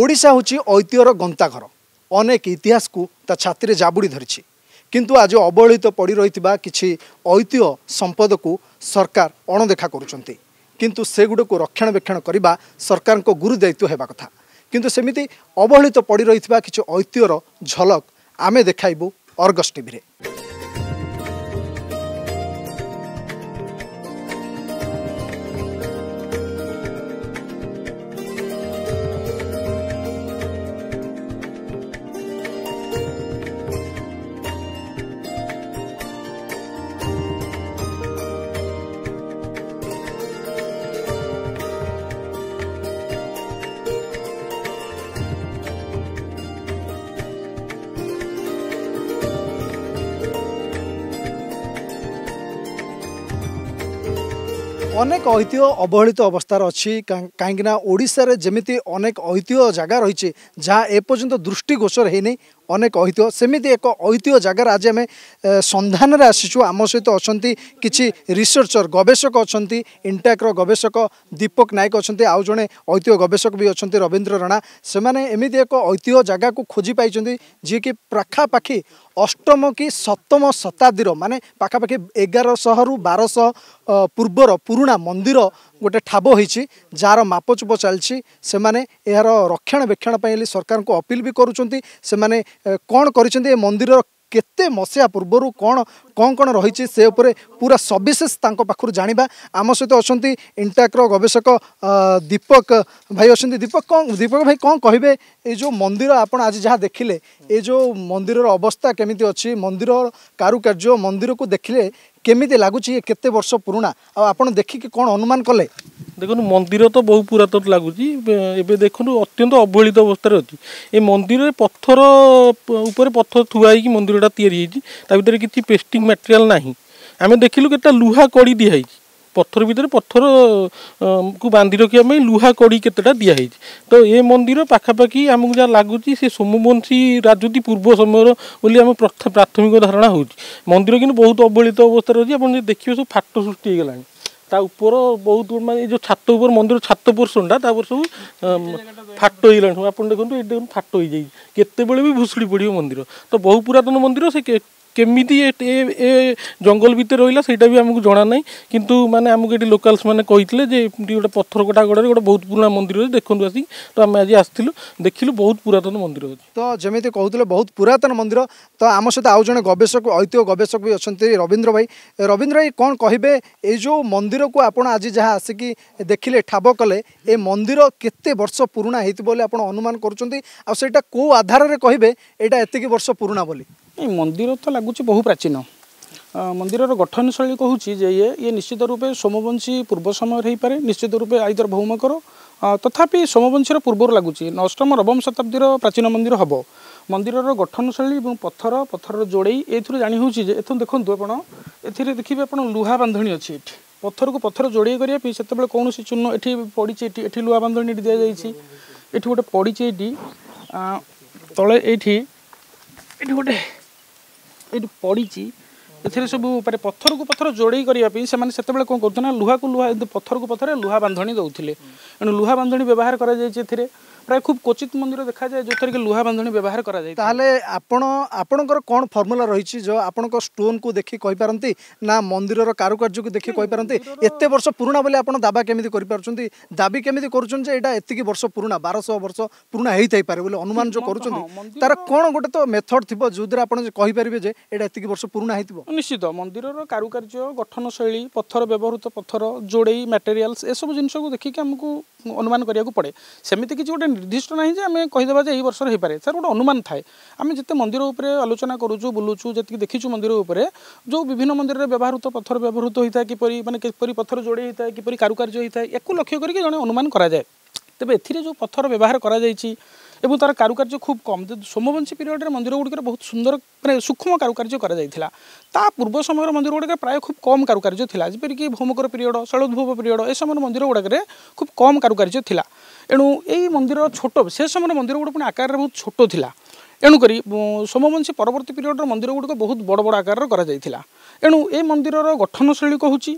ଓଡ଼ିଶା ହେଉଛି ଐତିହ୍ୟର ଗନ୍ତାଘର ଅନେକ ଇତିହାସକୁ ତା ଛାତିରେ ଜାବୁଡ଼ି ଧରିଛି କିନ୍ତୁ ଆଜି ଅବହେଳିତ ପଡ଼ି ରହିଥିବା କିଛି ଐତିହ୍ୟ ସମ୍ପଦକୁ ସରକାର ଅଣଦେଖା କରୁଛନ୍ତି କିନ୍ତୁ ସେଗୁଡ଼ିକୁ ରକ୍ଷଣାବେକ୍ଷଣ କରିବା ସରକାରଙ୍କ ଗୁରୁଦାୟିତ୍ୱ ହେବା କଥା କିନ୍ତୁ ସେମିତି ଅବହେଳିତ ପଡ଼ି ରହିଥିବା କିଛି ଐତିହ୍ୟର ଝଲକ ଆମେ ଦେଖାଇବୁ ଅର୍ଗସ୍ ଟିଭିରେ ଅନେକ ଐତିହ୍ୟ ଅବହେଳିତ ଅବସ୍ଥାରେ ଅଛି କାହିଁକିନା ଓଡ଼ିଶାରେ ଯେମିତି ଅନେକ ଐତିହ୍ୟ ଜାଗା ରହିଛି ଯାହା ଏପର୍ଯ୍ୟନ୍ତ ଦୃଷ୍ଟିଗୋଚର ହେଇନି ଅନେକ ଐତିହ୍ୟ ସେମିତି ଏକ ଐତିହ୍ୟ ଜାଗାରେ ଆଜି ଆମେ ସନ୍ଧାନରେ ଆସିଛୁ ଆମ ସହିତ ଅଛନ୍ତି କିଛି ରିସର୍ଚର ଗବେଷକ ଅଛନ୍ତି ଇଣ୍ଟାକ୍ର ଗବେଷକ ଦୀପକ ନାୟକ ଅଛନ୍ତି ଆଉ ଜଣେ ଐତିହ୍ୟ ଗବେଷକ ବି ଅଛନ୍ତି ରବୀନ୍ଦ୍ର ରଣା ସେମାନେ ଏମିତି ଏକ ଐତିହ୍ୟ ଜାଗାକୁ ଖୋଜି ପାଇଛନ୍ତି ଯିଏକି ପାଖାପାଖି ଅଷ୍ଟମ କି ସପ୍ତମ ଶତାବ୍ଦୀର ମାନେ ପାଖାପାଖି ଏଗାରଶହରୁ ବାରଶହ ପୂର୍ବର ପୁରୁଣା ମନ୍ଦିର ଗୋଟେ ଠାବ ହୋଇଛି ଯାହାର ମାପଚୁପ ଚାଲିଛି ସେମାନେ ଏହାର ରକ୍ଷଣାବେକ୍ଷଣ ପାଇଁ ହେଲେ ସରକାରଙ୍କୁ ଅପିଲ୍ ବି କରୁଛନ୍ତି ସେମାନେ କ'ଣ କରିଛନ୍ତି ଏ ମନ୍ଦିର କେତେ ମସିହା ପୂର୍ବରୁ କ'ଣ କ'ଣ କ'ଣ ରହିଛି ସେ ଉପରେ ପୁରା ସବିଶେଷ ତାଙ୍କ ପାଖରୁ ଜାଣିବା ଆମ ସହିତ ଅଛନ୍ତି ଇଣ୍ଟାକ୍ର ଗବେଷକ ଦୀପକ ଭାଇ ଅଛନ୍ତି ଦୀପକ କ'ଣ ଦୀପକ ଭାଇ କ'ଣ କହିବେ ଏଇ ଯେଉଁ ମନ୍ଦିର ଆପଣ ଆଜି ଯାହା ଦେଖିଲେ ଏ ଯେଉଁ ମନ୍ଦିରର ଅବସ୍ଥା କେମିତି ଅଛି ମନ୍ଦିର କାରୁକାର୍ଯ୍ୟ ମନ୍ଦିରକୁ ଦେଖିଲେ কেমিতে লাগুছি কেতে বর্ষ পুরোনা আপনার দেখিকি কোন অনুমান কলে দেখুন মন্দির তো বহু পুরাতন লাগুছি এবে দেখুন অত্যন্ত অবহেলিত অবস্থায় অছি এ মন্দিরের পথর উপরে পথর থুয়া হয়েকি মন্দিরটা তৈরি হয়েছি তা ভিতরে কিছু পেস্টিং ম্যাটেরিয়াল না আমি দেখিলু কেটা লুহা কড়ি দিয়া হয়েছি ପଥର ଭିତରେ ପଥରକୁ ବାନ୍ଧି ରଖିବା ପାଇଁ ଲୁହା କଡ଼ି କେତେଟା ଦିଆହେଇଛି ତ ଏ ମନ୍ଦିର ପାଖାପାଖି ଆମକୁ ଯାହା ଲାଗୁଛି ସେ ସୋମବଂଶୀ ରାଜୁତି ପୂର୍ବ ସମୟର ବୋଲି ଆମ ପ୍ରାଥମିକ ଧାରଣା ହେଉଛି ମନ୍ଦିର କିନ୍ତୁ ବହୁତ ଅବହେଳିତ ଅବସ୍ଥାରେ ଅଛି ଆପଣ ଯଦି ଦେଖିବେ ସବୁ ଫାଟ ସୃଷ୍ଟି ହେଇଗଲାଣି ତା ଉପର ବହୁତ ମାନେ ଏ ଯେଉଁ ଛାତ ଉପର ମନ୍ଦିର ଛାତ ପୋର୍ସନଟା ତା ଉପରେ ସବୁ ଫାଟ ହେଇଗଲାଣି ସବୁ ଆପଣ ଦେଖନ୍ତୁ ଏଇଠି ଦେଖନ୍ତୁ ଫାଟ ହେଇଯାଇଛି କେତେବେଳେ ବି ଭୁଷୁଡ଼ି ପଡ଼ିବ ମନ୍ଦିର ତ ବହୁ ପୁରାତନ ମନ୍ଦିର ସେ কেমিতি এ জঙ্গল ভিতরে রহিলা সেইটা বি আমাকে জনা নাই কিন্তু মানে আমাকে এটি লোকালস মানে কইলে যে এটি গোটে পথর কটা গড়ে গোটে বহুত পুরোনা মন্দির আছে দেখুন আসি তো আমি আজ আসছিল দেখিলু বহুত পুরাতন মন্দির আছে তো যেমিতি কହୁଥିଲେ বহুত পুরাতন মন্দির তো আম সহ আউ জন গবেষক ঐতিহ্য গবেষক বি অনেক রবীন্দ্র ভাই রবীন্দ্র ভাই কোণ কহবে এই যে মন্দিরক আপনার আজ যা আসিকি দেখিলে ঠাব কলে এ মন্দির কেতে বর্ষ পুরোনা হয়েছে বলে আপনার অনুমান করছেন আইটা কেউ আধারে কহবে এটা এতকি বর্ষ পুরোনা বলে ମନ୍ଦିର ତ ଲାଗୁଛି ବହୁ ପ୍ରାଚୀନ ମନ୍ଦିରର ଗଠନ ଶୈଳୀ କହୁଛି ଯେ ଇଏ ଇଏ ନିଶ୍ଚିତ ରୂପେ ସୋମବଂଶୀ ପୂର୍ବ ସମୟରେ ହେଇପାରେ ନିଶ୍ଚିତ ରୂପେ ଆଇଦର ଭୌମକର ତଥାପି ସୋମବଂଶୀର ପୂର୍ବରୁ ଲାଗୁଛି ଅଷ୍ଟମ ନବମ ଶତାବ୍ଦୀର ପ୍ରାଚୀନ ମନ୍ଦିର ହେବ ମନ୍ଦିରର ଗଠନ ଶୈଳୀ ଏବଂ ପଥର ପଥରର ଯୋଡ଼େଇ ଏଥିରୁ ଜାଣି ହେଉଛି ଯେ ଏଥିରୁ ଦେଖନ୍ତୁ ଆପଣ ଏଥିରେ ଦେଖିବେ ଆପଣ ଲୁହା ବାନ୍ଧଣୀ ଅଛି ଏଠି ପଥରକୁ ପଥର ଯୋଡ଼େଇ କରିବା ପାଇଁ ସେତେବେଳେ କୌଣସି ଚୂର୍ଣ୍ଣ ଏଠି ପଡ଼ିଛି ଏଠି ଏଠି ଲୁହା ବାନ୍ଧଣୀଟି ଦିଆଯାଇଛି ଏଠି ଗୋଟେ ପଡ଼ିଛି ଏଇଠି ତଳେ ଏଇଠି ଏଠି ଗୋଟେ ଏଇଠି ପଡ଼ିଛି ଏଥିରେ ସବୁ ଉପରେ ପଥରକୁ ପଥର ଯୋଡ଼େଇ କରିବା ପାଇଁ ସେମାନେ ସେତେବେଳେ କ'ଣ କରୁଥିଲେ ନା ଲୁହାକୁ ଲୁହା ଏମିତି ପଥରକୁ ପଥର ଲୁହା ବାନ୍ଧଣୀ ଦେଉଥିଲେ ଏଣୁ ଲୁହା ବାନ୍ଧଣୀ ବ୍ୟବହାର କରାଯାଇଛି ଏଥିରେ ପ୍ରାୟ ଖୁବ୍ କ୍ୱଚିତ ମନ୍ଦିର ଦେଖାଯାଏ ଯେଉଁଥିରେ କି ଲୁହା ବାନ୍ଧଣୀ ବ୍ୟବହାର କରାଯାଏ ତାହେଲେ ଆପଣ ଆପଣଙ୍କର କ'ଣ ଫର୍ମୁଲା ରହିଛି ଯେଉଁ ଆପଣଙ୍କ ଷ୍ଟୋନ୍କୁ ଦେଖି କହିପାରନ୍ତି ନା ମନ୍ଦିରର କାରୁକାର୍ଯ୍ୟକୁ ଦେଖି କହିପାରନ୍ତି ଏତେ ବର୍ଷ ପୁରୁଣା ବୋଲି ଆପଣ ଦାବା କେମିତି କରିପାରୁଛନ୍ତି ଦାବି କେମିତି କରୁଛନ୍ତି ଯେ ଏଇଟା ଏତିକି ବର୍ଷ ପୁରୁଣା ବାରଶହ ବର୍ଷ ପୁରୁଣା ହେଇଥାଇପାରେ ବୋଲି ଅନୁମାନ ଯେଉଁ କରୁଛନ୍ତି ତାର କ'ଣ ଗୋଟେ ତ ମେଥଡ଼ ଥିବ ଯେଉଁଦ୍ୱାରା ଆପଣ କହିପାରିବେ ଯେ ଏଇଟା ଏତିକି ବର୍ଷ ପୁରୁଣା ହେଇଥିବ ନିଶ୍ଚିତ ମନ୍ଦିରର କାରୁକାର୍ଯ୍ୟ ଗଠନ ଶୈଳୀ ପଥର ବ୍ୟବହୃତ ପଥର ଯୋଡ଼େଇ ମ୍ୟାଟେରିଆଲ୍ସ ଏସବୁ ଜିନିଷକୁ ଦେଖିକି ଆମକୁ ଅନୁମାନ କରିବାକୁ ପଡ଼େ ସେମିତି କିଛି ଗୋଟେ নির্দিষ্ট না যে আমি কহিদেবা যে এই বর্ষর হয়ে পড়ে স্যার গোটে অনুমান থাকে আমি যেতে মন্দির উপরে আলোচনা করুছু বুলুছু যেত দেখিছু মন্দির উপরে যে বিভিন্ন মন্দিরের ব্যবহৃত পথর ব্যবহৃত হয়ে থাকে কিপর মানে কিপর পথর যোড়ে হয়ে থাকে কিপর কারুকার্য হয়ে থাকে একু লক্ষ্য করি জন অনুমান করা যায় তবে এর যে পথর ব্যবহার করা যাই এবং তার কারুকার্য খুব কম সোমবংশী পিরিয়ডের মন্দিরগুড়ির বহু সুন্দর মানে সূক্ষ্ম কারুকার্য করা যাই তা পূর্ব সময়ের মন্দিরগুড়ির প্রায় খুব কম কারুকার্য লা যেপরিকি ভৌমকর পিরিয়ড শৈলোদ্ভব পিরিয়ড এ সময়ের মন্দিরগুড়ে খুব কম কারুকার্য লা এণু এই মন্দির ছোট সে সময়ের মন্দিরগুলো পুনি আকারে বহু ছোট লা এণুকরি সোমবংশী পরবর্তী পিরিয়ডর মন্দিরগুড়ি বহু বড় বড় আকারের করা যাই এণু এই মন্দিরর গঠনশৈলী কুচি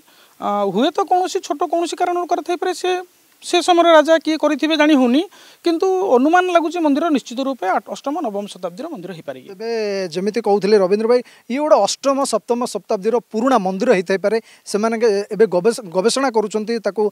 হুয়ে তো কৌশি ছোট কৌশি কারণ করা থাইপরে সে ସେ ସମୟରେ ରାଜା କିଏ କରିଥିବେ ଜାଣି ହେଉନି କିନ୍ତୁ ଅନୁମାନ ଲାଗୁଛି ମନ୍ଦିର ନିଶ୍ଚିତ ରୂପେ ଅଷ୍ଟମ ନବମ ଶତାବ୍ଦୀର ମନ୍ଦିର ହେଇପାରିବ ଏବେ ଯେମିତି କହୁଥିଲେ ରବୀନ୍ଦ୍ର ଭାଇ ଇଏ ଗୋଟେ ଅଷ୍ଟମ ସପ୍ତମ ଶତାବ୍ଦୀର ପୁରୁଣା ମନ୍ଦିର ହେଇଥାଇପାରେ ସେମାନେ ଏବେ ଗବେଷଣା କରୁଛନ୍ତି ତାକୁ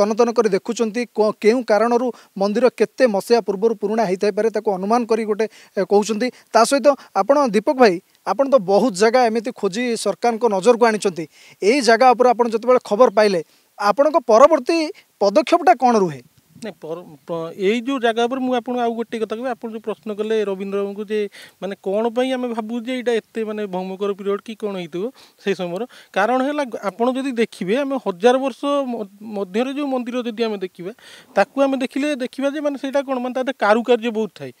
ତନତନ କରି ଦେଖୁଛନ୍ତି କେଉଁ କାରଣରୁ ମନ୍ଦିର କେତେ ମସିହା ପୂର୍ବରୁ ପୁରୁଣା ହେଇଥାଇପାରେ ତାକୁ ଅନୁମାନ କରି ଗୋଟେ କହୁଛନ୍ତି ତା ସହିତ ଆପଣ ଦୀପକ ଭାଇ ଆପଣ ତ ବହୁତ ଜାଗା ଏମିତି ଖୋଜି ସରକାରଙ୍କ ନଜରକୁ ଆଣିଛନ୍ତି ଏଇ ଜାଗା ଉପରେ ଆପଣ ଯେତେବେଳେ ଖବର ପାଇଲେ ଆପଣଙ୍କ ପରବର୍ତ୍ତୀ ପଦକ୍ଷେପଟା କ'ଣ ରୁହେ ଏଇ ଯେଉଁ ଜାଗା ଉପରେ ମୁଁ ଆପଣଙ୍କୁ ଆଉ ଗୋଟିଏ କଥା କହିବି ଆପଣ ଯେଉଁ ପ୍ରଶ୍ନ କଲେ ରବୀନ୍ଦ୍ର ବାବୁଙ୍କୁ ଯେ ମାନେ କ'ଣ ପାଇଁ ଆମେ ଭାବୁ ଯେ ଏଇଟା ଏତେ ମାନେ ଭୌମକର ପିରିୟଡ଼ କି କ'ଣ ହେଇଥିବ ସେଇ ସମୟର କାରଣ ହେଲା ଆପଣ ଯଦି ଦେଖିବେ ଆମେ ହଜାର ବର୍ଷ ମଧ୍ୟରେ ଯେଉଁ ମନ୍ଦିର ଯଦି ଆମେ ଦେଖିବା ତାକୁ ଆମେ ଦେଖିଲେ ଦେଖିବା ଯେ ମାନେ ସେଇଟା କ'ଣ ମାନେ ତା ଦେହରେ କାରୁକାର୍ଯ୍ୟ ବହୁତ ଥାଏ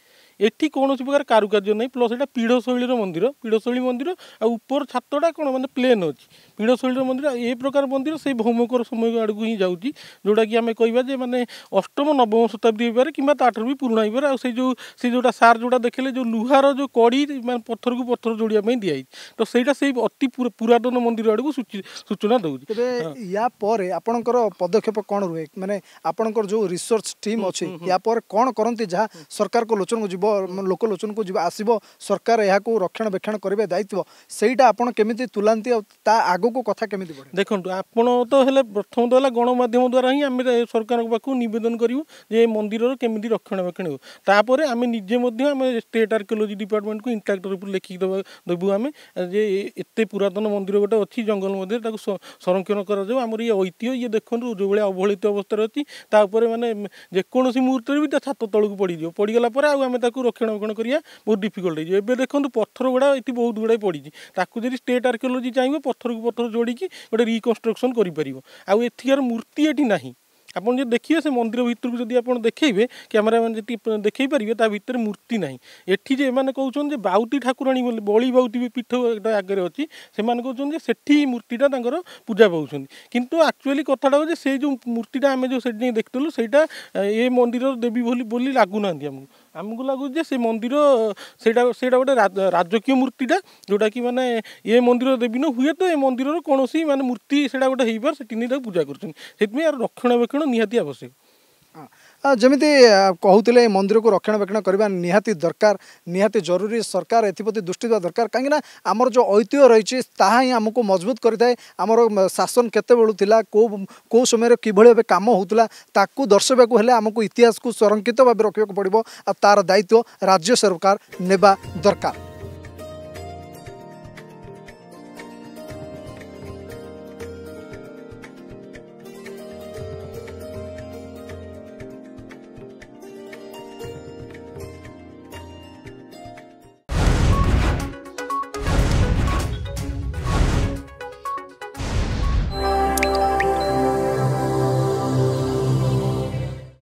ଏଠି କୌଣସି ପ୍ରକାର କାରୁକାର୍ଯ୍ୟ ନାହିଁ ପ୍ଲସ୍ ଏଇଟା ପିଢ଼ଶୈଳୀର ମନ୍ଦିର ପିଢ଼ଶୈଳୀ ମନ୍ଦିର ଆଉ ଉପର ଛାତଟା କ'ଣ ମାନେ ପ୍ଲେନ୍ ଅଛି ପିଢ଼ଶୈଳୀର ମନ୍ଦିର ଏ ପ୍ରକାର ମନ୍ଦିର ସେଇ ଭୌମକର ସମୟ ଆଡ଼କୁ ହିଁ ଯାଉଛି ଯେଉଁଟାକି ଆମେ କହିବା ଯେ ମାନେ ଅଷ୍ଟମ ନବମ ଶତାବ୍ଦୀ ହେଇପାରେ କିମ୍ବା ତା'ଠାରୁ ବି ପୁରୁଣା ହେଇପାରେ ଆଉ ସେଇ ଯେଉଁ ସେ ଯେଉଁଟା ସାର୍ ଯେଉଁଟା ଦେଖିଲେ ଯେଉଁ ଲୁହାର ଯେଉଁ କଡ଼ି ମାନେ ପଥରକୁ ପଥର ଯୋଡ଼ିବା ପାଇଁ ଦିଆହେଇଛି ତ ସେଇଟା ସେଇ ଅତି ପୁରାତନ ମନ୍ଦିର ଆଡ଼କୁ ସୂଚନା ଦେଉଛି ତେବେ ୟା ପରେ ଆପଣଙ୍କର ପଦକ୍ଷେପ କ'ଣ ରୁହେ ମାନେ ଆପଣଙ୍କର ଯେଉଁ ରିସର୍ଚ୍ଚ ଟିମ୍ ଅଛି ୟା ପରେ କ'ଣ କରନ୍ତି ଯାହା ସରକାରଙ୍କ ଲୋଚନକୁ ଯିବ ଯିବ ଲୋକଲୋଚନକୁ ଯିବ ଆସିବ ସରକାର ଏହାକୁ ରକ୍ଷଣାବେକ୍ଷଣ କରିବେ ଦାୟିତ୍ୱ ସେଇଟା ଆପଣ କେମିତି ତୁଲାନ୍ତି ଆଉ ତା ଆଗକୁ କଥା କେମିତି ବଢ଼େ ଦେଖନ୍ତୁ ଆପଣ ତ ହେଲେ ପ୍ରଥମ ତ ହେଲା ଗଣମାଧ୍ୟମ ଦ୍ୱାରା ହିଁ ଆମେ ସରକାରଙ୍କ ପାଖକୁ ନିବେଦନ କରିବୁ ଯେ ଏ ମନ୍ଦିରର କେମିତି ରକ୍ଷଣାବେକ୍ଷଣ ହେବ ତାପରେ ଆମେ ନିଜେ ମଧ୍ୟ ଆମେ ଷ୍ଟେଟ୍ ଆର୍କିଓଲୋଜି ଡିପାର୍ଟମେଣ୍ଟକୁ ଇଣ୍ଟ୍ରାକ୍ଟର ଉପରେ ଲେଖିକି ଦେବା ଦେବୁ ଆମେ ଯେ ଏତେ ପୁରାତନ ମନ୍ଦିର ଗୋଟେ ଅଛି ଜଙ୍ଗଲ ମଧ୍ୟରେ ତାକୁ ସଂରକ୍ଷଣ କରାଯାଉ ଆମର ଇଏ ଐତିହ୍ୟ ଇଏ ଦେଖନ୍ତୁ ଯେଉଁଭଳିଆ ଅବହେଳିତ ଅବସ୍ଥାରେ ଅଛି ତା ଉପରେ ମାନେ ଯେକୌଣସି ମୁହୂର୍ତ୍ତରେ ବି ତା ଛାତ ତଳକୁ ପଡ଼ିଯିବ ପଡ଼ିଗଲା ପରେ ଆଉ ଆମେ ତାକୁ ତାକୁ ରକ୍ଷଣାବେକ୍ଷଣ କରିବା ବହୁତ ଡିଫିକଲ୍ଟ ହେଇଯିବ ଏବେ ଦେଖନ୍ତୁ ପଥର ଗୁଡ଼ା ଏଠି ବହୁତ ଗୁଡ଼ାଏ ପଡ଼ିଛି ତାକୁ ଯଦି ଷ୍ଟେଟ୍ ଆର୍କିଓଲୋଜି ଚାହିଁବ ପଥରକୁ ପଥର ଯୋଡ଼ିକି ଗୋଟେ ରିକନ୍ଷ୍ଟ୍ରକ୍ସନ୍ କରିପାରିବ ଆଉ ଏଠିକାର ମୂର୍ତ୍ତି ଏଠି ନାହିଁ ଆପଣ ଯଦି ଦେଖିବେ ସେ ମନ୍ଦିର ଭିତରକୁ ଯଦି ଆପଣ ଦେଖେଇବେ କ୍ୟାମେରାମ୍ୟାନ୍ ଯଦି ଦେଖେଇ ପାରିବେ ତା ଭିତରେ ମୂର୍ତ୍ତି ନାହିଁ ଏଠି ଯେ ଏମାନେ କହୁଛନ୍ତି ଯେ ବାଉତି ଠାକୁରାଣୀ ବୋଲି ବଳି ବାଉତି ବି ପୀଠ ଆଗରେ ଅଛି ସେମାନେ କହୁଛନ୍ତି ଯେ ସେଠି ମୂର୍ତ୍ତିଟା ତାଙ୍କର ପୂଜା ପାଉଛନ୍ତି କିନ୍ତୁ ଆକ୍ଚୁଆଲି କଥାଟା ହେଉଛି ସେ ଯେଉଁ ମୂର୍ତ୍ତିଟା ଆମେ ଯେଉଁ ସେଠି ଯାଇ ଦେଖିଥିଲୁ ସେଇଟା ଏ ମନ୍ଦିରର ଦେବୀ ବୋଲି ବୋଲି ଲାଗୁନାହାନ୍ତି ଆମକୁ ଆମକୁ ଲାଗୁଛି ଯେ ସେ ମନ୍ଦିର ସେଇଟା ସେଇଟା ଗୋଟେ ରାଜକୀୟ ମୂର୍ତ୍ତିଟା ଯେଉଁଟାକି ମାନେ ଏ ମନ୍ଦିର ଦେବୀ ନୁହଁ ହୁଏତ ଏ ମନ୍ଦିରର କୌଣସି ମାନେ ମୂର୍ତ୍ତି ସେଇଟା ଗୋଟେ ହେଇପାରେ ସେଠି ନେଇ ତାକୁ ପୂଜା କରୁଛନ୍ତି ସେଥିପାଇଁ ଏହାର ରକ୍ଷଣାବେକ୍ଷଣ ନିହାତି ଆବଶ୍ୟକ ଯେମିତି କହୁଥିଲେ ମନ୍ଦିରକୁ ରକ୍ଷଣାବେକ୍ଷଣ କରିବା ନିହାତି ଦରକାର ନିହାତି ଜରୁରୀ ସରକାର ଏଥିପ୍ରତି ଦୃଷ୍ଟି ଦେବା ଦରକାର କାହିଁକିନା ଆମର ଯେଉଁ ଐତିହ୍ୟ ରହିଛି ତାହା ହିଁ ଆମକୁ ମଜବୁତ କରିଥାଏ ଆମର ଶାସନ କେତେବେଳୁ ଥିଲା କେଉଁ କେଉଁ ସମୟରେ କିଭଳି ଭାବେ କାମ ହେଉଥିଲା ତାକୁ ଦର୍ଶାଇବାକୁ ହେଲେ ଆମକୁ ଇତିହାସକୁ ସଂରକ୍ଷିତ ଭାବେ ରଖିବାକୁ ପଡ଼ିବ ଆଉ ତା'ର ଦାୟିତ୍ୱ ରାଜ୍ୟ ସରକାର ନେବା ଦରକାର